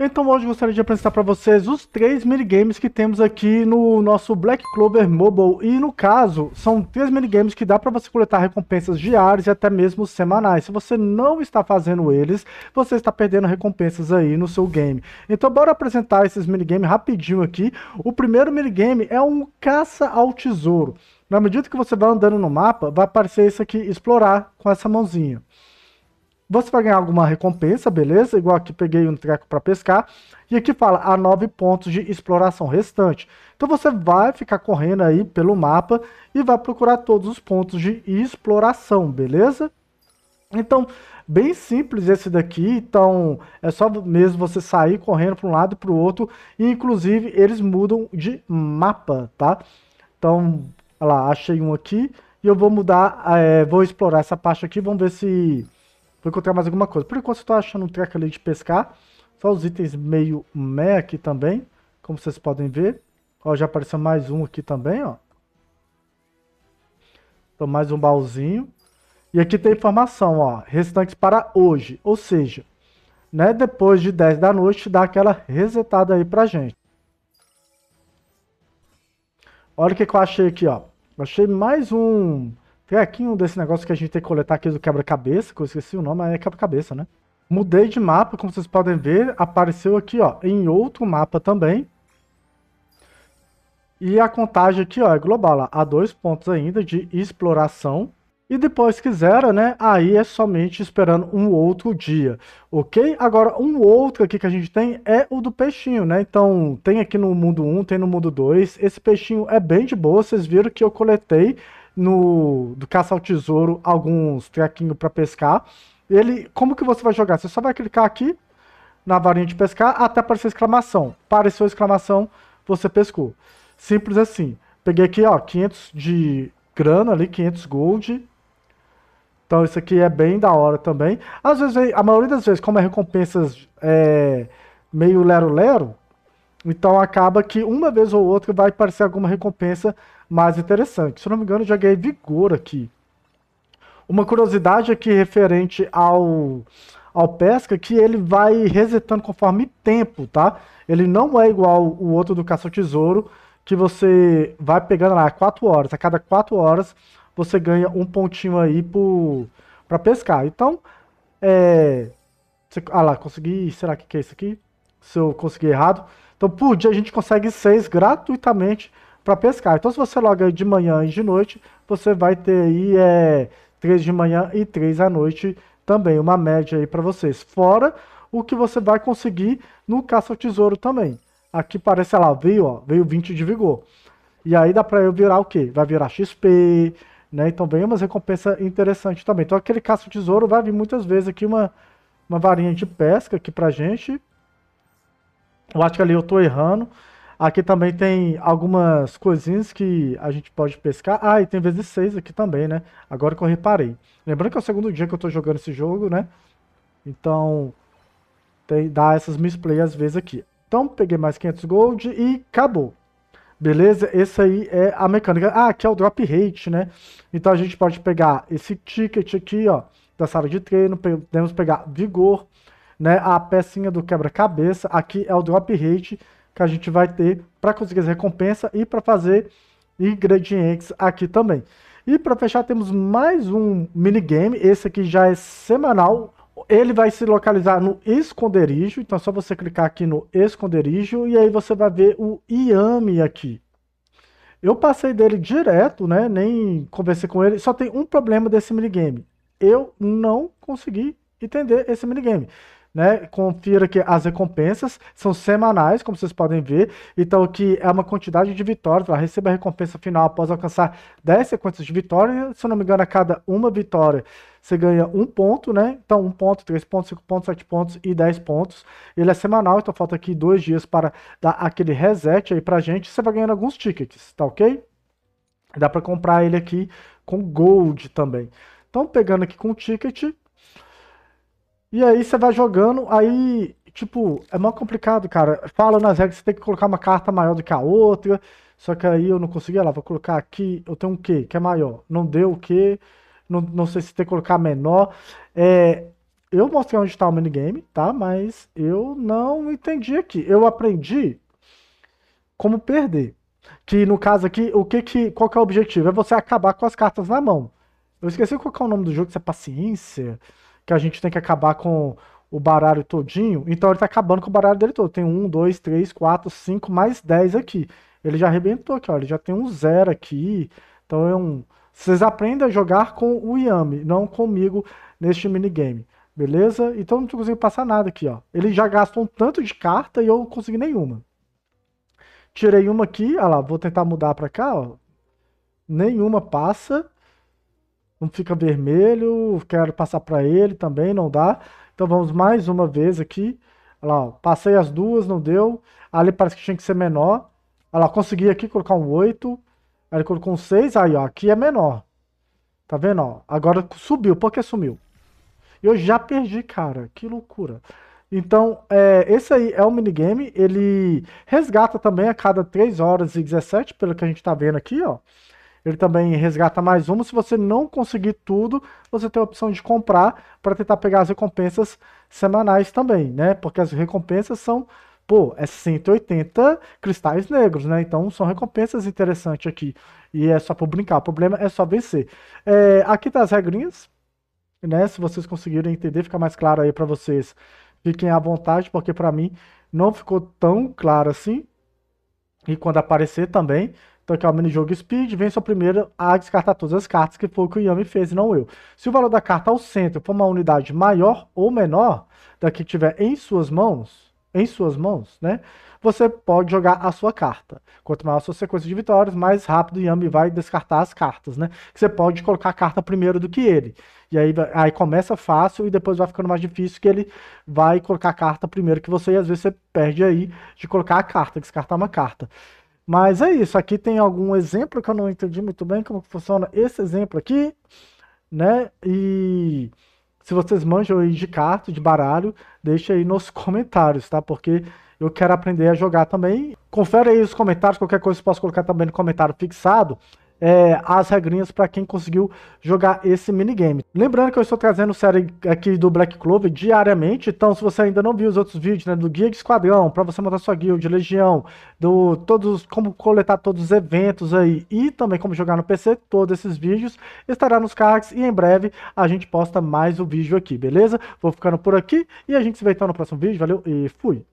Então hoje gostaria de apresentar para vocês os três minigames que temos aqui no nosso Black Clover Mobile. E no caso, são três minigames que dá para você coletar recompensas diárias e até mesmo semanais. Se você não está fazendo eles, você está perdendo recompensas aí no seu game. Então bora apresentar esses minigames rapidinho aqui. O primeiro minigame é um caça ao tesouro. Na medida que você vai andando no mapa, vai aparecer isso aqui, explorar, com essa mãozinha. Você vai ganhar alguma recompensa, beleza? Igual aqui peguei um treco para pescar. E aqui fala, há nove pontos de exploração restante. Então você vai ficar correndo aí pelo mapa e vai procurar todos os pontos de exploração, beleza? Então, bem simples esse daqui, então é só mesmo você sair correndo para um lado e para o outro, e inclusive eles mudam de mapa, tá? Então, olha lá, achei um aqui, e eu vou mudar, é, vou explorar essa parte aqui, vamos ver se Vou encontrar mais alguma coisa. Por enquanto, estou achando um treco ali de pescar. Só os itens meio meh aqui também, como vocês podem ver. Ó, já apareceu mais um aqui também, ó. Então, mais um baúzinho. E aqui tem informação, ó, restantes para hoje. Ou seja, né, depois de 10 da noite, dá aquela resetada aí pra gente. Olha o que, que eu achei aqui, ó. Achei mais um tem aqui um desse negócio que a gente tem que coletar aqui do quebra-cabeça, que eu esqueci o nome, mas é quebra-cabeça, né? Mudei de mapa, como vocês podem ver, apareceu aqui, ó, em outro mapa também. E a contagem aqui, ó, é global, ó, há dois pontos ainda de exploração. E depois quiser, né, aí é somente esperando um outro dia, ok? Agora, um outro aqui que a gente tem é o do peixinho, né? Então, tem aqui no mundo 1, tem no mundo 2. Esse peixinho é bem de boa, vocês viram que eu coletei no do caça ao tesouro alguns trequinhos para pescar. Ele, como que você vai jogar? Você só vai clicar aqui na varinha de pescar até aparecer exclamação. Apareceu exclamação, você pescou. Simples assim. Peguei aqui, ó, 500 de grana ali, 500 gold. Então isso aqui é bem da hora também. Às vezes, a maioria das vezes, como é recompensas é, meio lero-lero, então acaba que uma vez ou outra vai aparecer alguma recompensa mais interessante. Se não me engano, já ganhei vigor aqui. Uma curiosidade aqui referente ao, ao pesca, que ele vai resetando conforme tempo, tá? Ele não é igual o outro do caça-tesouro, que você vai pegando lá 4 horas. A cada 4 horas você ganha um pontinho aí para pescar. Então, é... Ah lá, consegui... Será que é isso aqui? Se eu consegui errado... Então, por dia a gente consegue seis gratuitamente para pescar. Então, se você loga de manhã e de noite, você vai ter aí é, três de manhã e três à noite também, uma média aí para vocês. Fora o que você vai conseguir no caça tesouro também. Aqui parece, sei lá, veio, ó, veio 20 de vigor. E aí dá para eu virar o quê? Vai virar XP, né? Então vem umas recompensas interessantes também. Então aquele caça tesouro vai vir muitas vezes aqui uma, uma varinha de pesca aqui pra gente. Eu acho que ali eu estou errando. Aqui também tem algumas coisinhas que a gente pode pescar. Ah, e tem vezes 6 aqui também, né? Agora que eu reparei. Lembrando que é o segundo dia que eu estou jogando esse jogo, né? Então, tem, dá essas misplays às vezes aqui. Então, peguei mais 500 gold e acabou. Beleza? Essa aí é a mecânica. Ah, aqui é o drop rate, né? Então, a gente pode pegar esse ticket aqui, ó, da sala de treino. Podemos pegar vigor, né, a pecinha do quebra-cabeça. Aqui é o drop rate que a gente vai ter para conseguir as recompensa e para fazer ingredientes aqui também. E para fechar, temos mais um minigame. Esse aqui já é semanal. Ele vai se localizar no esconderijo. Então é só você clicar aqui no esconderijo e aí você vai ver o Yami aqui. Eu passei dele direto, né? Nem conversei com ele. Só tem um problema desse minigame. Eu não consegui entender esse minigame né? Confira que as recompensas são semanais, como vocês podem ver. Então, que é uma quantidade de vitórias. Ela recebe a recompensa final após alcançar 10 sequências de vitórias. Se eu não me engano, a cada uma vitória você ganha um ponto, né? Então, um ponto, três pontos, cinco pontos, sete pontos e dez pontos. Ele é semanal, então falta aqui dois dias para dar aquele reset aí pra gente. Você vai ganhando alguns tickets, tá ok? Dá para comprar ele aqui com gold também. Então, pegando aqui com o ticket, e aí você vai jogando, aí, tipo, é mó complicado, cara. Fala nas regras que você tem que colocar uma carta maior do que a outra. Só que aí eu não consegui, lá, vou colocar aqui, eu tenho um Q, que é maior. Não deu o Q, não, não sei se tem que colocar menor. É, eu mostrei onde está o minigame, tá? Mas eu não entendi aqui. Eu aprendi como perder. Que no caso aqui, o que que, qual que é o objetivo? É você acabar com as cartas na mão. Eu esqueci qual é o nome do jogo, se é paciência que a gente tem que acabar com o baralho todinho, então ele tá acabando com o baralho dele todo. Tem um, dois, três, quatro, cinco, mais dez aqui. Ele já arrebentou aqui, ó. Ele já tem um zero aqui. Então é um. Vocês aprendem a jogar com o Yami, não comigo neste minigame. Beleza? Então não consegui passar nada aqui, ó. Ele já gastou um tanto de carta e eu não consegui nenhuma. Tirei uma aqui, olha lá, vou tentar mudar pra cá, ó. Nenhuma passa não fica vermelho, quero passar para ele também, não dá. Então vamos mais uma vez aqui. Olha lá, passei as duas, não deu. Ali parece que tinha que ser menor. Olha lá, consegui aqui colocar um 8. Aí ele colocou um 6, aí ó, aqui é menor. Tá vendo, ó? Agora subiu, por que sumiu? Eu já perdi, cara, que loucura. Então, é, esse aí é o minigame, ele resgata também a cada 3 horas e 17, pelo que a gente tá vendo aqui, ó. Ele também resgata mais uma. Se você não conseguir tudo, você tem a opção de comprar para tentar pegar as recompensas semanais também, né? Porque as recompensas são, pô, é 180 cristais negros, né? Então são recompensas interessantes aqui. E é só para brincar. O problema é só vencer. É, aqui tá as regrinhas, né? Se vocês conseguirem entender, fica mais claro aí para vocês. Fiquem à vontade, porque para mim não ficou tão claro assim. E quando aparecer também, então aqui é o mini-jogo Speed, vença o primeiro a descartar todas as cartas, que foi o que o Yami fez e não eu. Se o valor da carta ao centro for uma unidade maior ou menor da que tiver em suas mãos, em suas mãos, né? Você pode jogar a sua carta. Quanto maior a sua sequência de vitórias, mais rápido o Yami vai descartar as cartas, né? Você pode colocar a carta primeiro do que ele. E aí, aí começa fácil e depois vai ficando mais difícil que ele vai colocar a carta primeiro que você. E às vezes você perde aí de colocar a carta, descartar uma carta. Mas é isso, aqui tem algum exemplo que eu não entendi muito bem como funciona esse exemplo aqui, né? E se vocês manjam aí de carta, de baralho, deixa aí nos comentários, tá? Porque eu quero aprender a jogar também. Confere aí os comentários, qualquer coisa eu posso colocar também no comentário fixado é, as regrinhas para quem conseguiu jogar esse minigame. Lembrando que eu estou trazendo série aqui do Black Clover diariamente, então se você ainda não viu os outros vídeos, né, do Guia de Esquadrão, para você montar sua guild, de Legião, do todos como coletar todos os eventos aí e também como jogar no PC, todos esses vídeos estará nos cards e em breve a gente posta mais o um vídeo aqui, beleza? Vou ficando por aqui e a gente se vê então no próximo vídeo, valeu e fui!